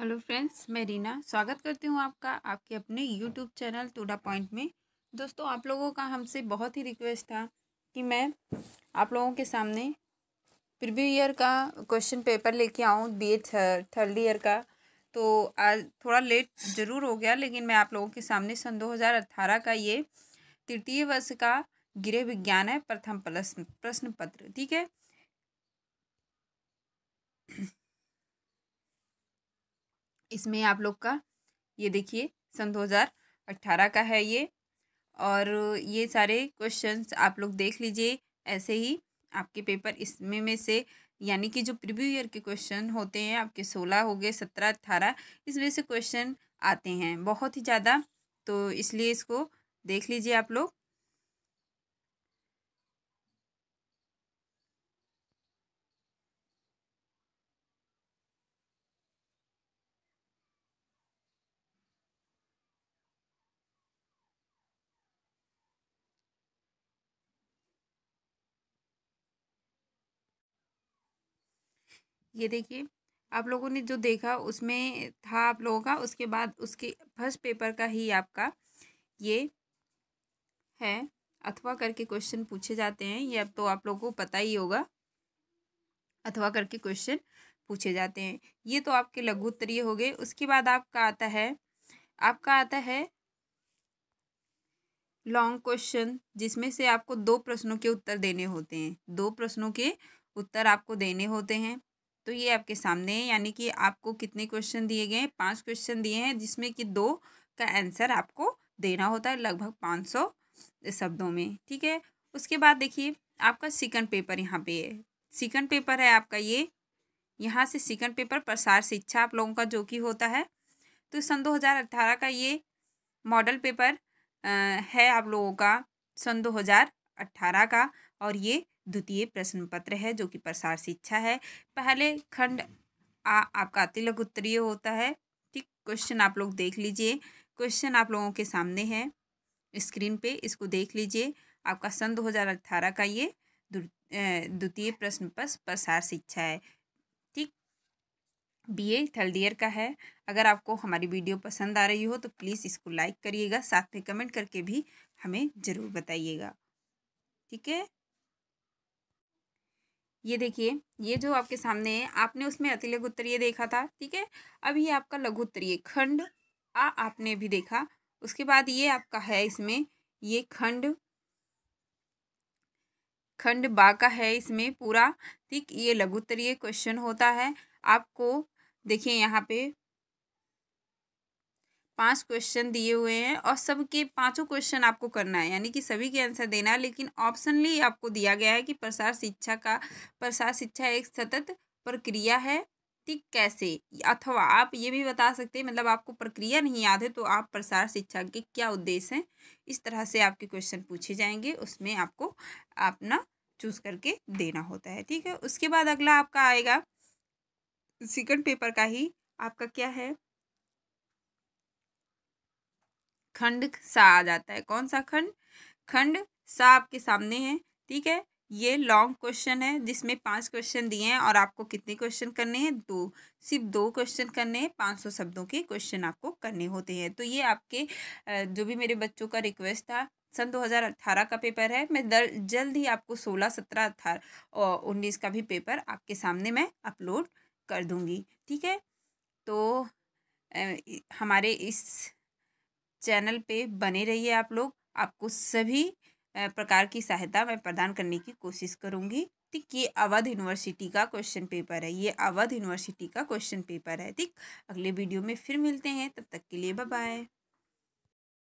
hello friends मैं रीना स्वागत करती हूँ आपका आपके अपने यूट्यूब चैनल टूडा पॉइंट में दोस्तों आप लोगों का हमसे बहुत ही रिक्वेस्ट था कि मैं आप लोगों के सामने प्रीव्यू ईयर का क्वेश्चन पेपर लेके आऊँ बी ए थर्ड ईयर का तो आज थोड़ा लेट ज़रूर हो गया लेकिन मैं आप लोगों के सामने सन दो हज़ार अट्ठारह का ये तृतीय वर्ष का गृह विज्ञान है प्रथम प्रश्न प्रश्न पत्र ठीक है इसमें आप लोग का ये देखिए सन 2018 का है ये और ये सारे क्वेश्चंस आप लोग देख लीजिए ऐसे ही आपके पेपर इसमें में से यानी कि जो प्रीव्यू ईयर के क्वेश्चन होते हैं आपके सोलह हो गए सत्रह अट्ठारह इसमें से क्वेश्चन आते हैं बहुत ही ज़्यादा तो इसलिए इसको देख लीजिए आप लोग ये देखिए आप लोगों ने जो देखा उसमें था आप लोगों का उसके बाद उसके फर्स्ट पेपर का ही आपका ये है अथवा करके क्वेश्चन पूछे जाते हैं ये अब तो आप लोगों को पता ही होगा अथवा करके क्वेश्चन पूछे जाते हैं ये तो आपके लघु उत्तरीय हो गए उसके बाद आपका आता है आपका आता है लॉन्ग क्वेश्चन जिसमें से आपको दो प्रश्नों के उत्तर देने होते हैं दो प्रश्नों के उत्तर आपको देने होते हैं तो ये आपके सामने है यानी कि आपको कितने क्वेश्चन दिए गए हैं पाँच क्वेश्चन दिए हैं जिसमें कि दो का आंसर आपको देना होता है लगभग पाँच सौ शब्दों में ठीक है उसके बाद देखिए आपका सेकंड पेपर यहाँ पे है सेकंड पेपर है आपका ये यहाँ से सेकंड पेपर प्रसार शिक्षा आप लोगों का जो कि होता है तो सन दो का ये मॉडल पेपर है आप लोगों का सन दो का और ये द्वितीय प्रश्न पत्र है जो कि प्रसार शिक्षा है पहले खंड आ आपका अति उत्तरीय होता है ठीक क्वेश्चन आप लोग देख लीजिए क्वेश्चन आप लोगों के सामने है स्क्रीन पे इसको देख लीजिए आपका सन दो हज़ार अट्ठारह का ये द्वितीय प्रश्न पत्र प्रसार शिक्षा है ठीक बीए थर्ड ईयर का है अगर आपको हमारी वीडियो पसंद आ रही हो तो प्लीज़ इसको लाइक करिएगा साथ में कमेंट करके भी हमें ज़रूर बताइएगा ठीक है ये देखिए ये जो आपके सामने है आपने उसमें अति लघुत्तरीय देखा था ठीक है अब ये आपका लघुत्तरीय खंड आ आपने भी देखा उसके बाद ये आपका है इसमें ये खंड खंड बा का है इसमें पूरा ठीक ये लघुत्तरीय क्वेश्चन होता है आपको देखिए यहाँ पे पांच क्वेश्चन दिए हुए हैं और सबके पांचों क्वेश्चन आपको करना है यानी कि सभी के आंसर देना है लेकिन ऑप्शनली आपको दिया गया है कि प्रसार शिक्षा का प्रसार शिक्षा एक सतत प्रक्रिया है ठीक कैसे अथवा आप ये भी बता सकते हैं मतलब आपको प्रक्रिया नहीं याद है तो आप प्रसार शिक्षा के क्या उद्देश्य हैं इस तरह से आपके क्वेश्चन पूछे जाएंगे उसमें आपको अपना चूज करके देना होता है ठीक है उसके बाद अगला आपका आएगा सेकंड पेपर का ही आपका क्या है खंड सा आ जाता है कौन सा खंड खंड सा आपके सामने है ठीक है ये लॉन्ग क्वेश्चन है जिसमें पांच क्वेश्चन दिए हैं और आपको कितने क्वेश्चन करने हैं दो सिर्फ दो क्वेश्चन करने हैं पाँच सौ शब्दों के क्वेश्चन आपको करने होते हैं तो ये आपके जो भी मेरे बच्चों का रिक्वेस्ट था सन 2018 का पेपर है मैं जल्द ही आपको 16, सत्रह अठारह और उन्नीस का भी पेपर आपके सामने मैं अपलोड कर दूँगी ठीक है तो हमारे इस चैनल पे बने रहिए आप लोग आपको सभी प्रकार की सहायता मैं प्रदान करने की कोशिश करूँगी ठीक ये अवध यूनिवर्सिटी का क्वेश्चन पेपर है ये अवध यूनिवर्सिटी का क्वेश्चन पेपर है ठीक अगले वीडियो में फिर मिलते हैं तब तक के लिए बाय